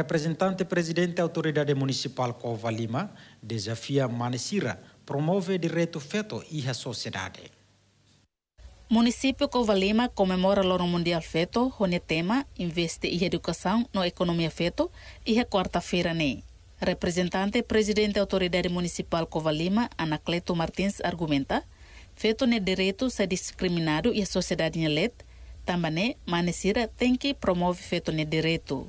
representante presidente da autoridade municipal Cova Lima desafia Manesira promove direito feto e a sociedade. Município Cova Lima comemora o Mundial Feto, onde tema investe em educação na economia feto e a quarta-feira nem. Representante presidente da autoridade municipal Cova Lima, Anacleto Martins, argumenta feto é direito ser discriminado e a sociedade ne let, também Manesira tem que promover feto é direito.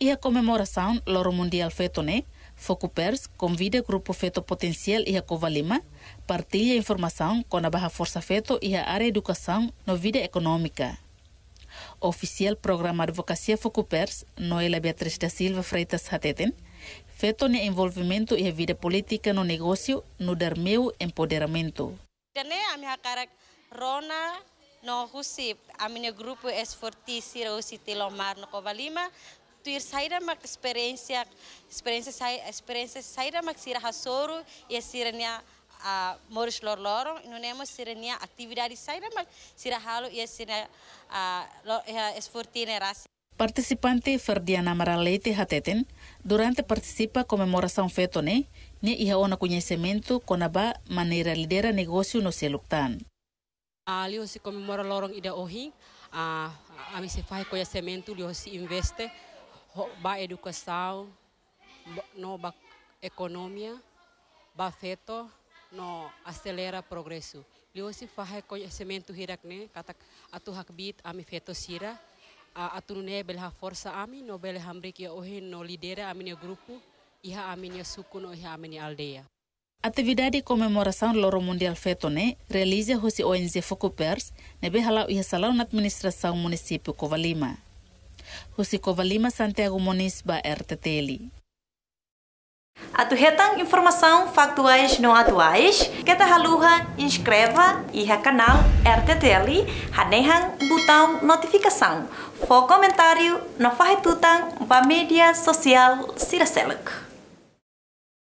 E a comemoração Loro Mundial né, Focupers convida o Grupo Feto Potencial e a Covalima, partilha informação com a Barra Força Feto e a área educação na vida econômica. Oficial Programa Advocacia Focupers, Noela Beatriz da Silva Freitas Hateten, Feto no envolvimento e a vida política no negócio, no dar meu empoderamento. a minha Rona no Husip, a minha grupo é fortíssimo, o Citilomar no Covalima, tuir sayramak experiência experiência experiência mak sira hasoro e sirania a ah, Moris lor e não é sirenia atividade mak sira halo e sira ah, a esfortine raça. Participante Ferdiana Maralete Hateten, durante participa comemoração fetone, ne iha ona conhecimento conaba maneira lidera negócio no seluctan. Ali se comemora lorong ida ohi, a a mi se faz conhecimento, lio se investe, ba educação, no ba economia, ba feto, no acelera progresso. Leo si fahe conhecimento hirak ne katak atu hakbit ami feto sira, atu ne belha forsa ami no belha hamrik ya ohe no lidera ami ne grupu, iha ami ne suku no iha ami ne aldea. Atividade comemoração Loro Mundial Fetone, realiza hosi ONG Foco Pers, nebe halau iha salão na administração município Covalima. Husikova Lima Santiago Moniz, RTTL. Atuhetang informação factuais não atuais, que te haluha, inscreva e canal RTTL, hanehang botão notificação. Fo comentário, não faz tutang para mídia social Siraseluk.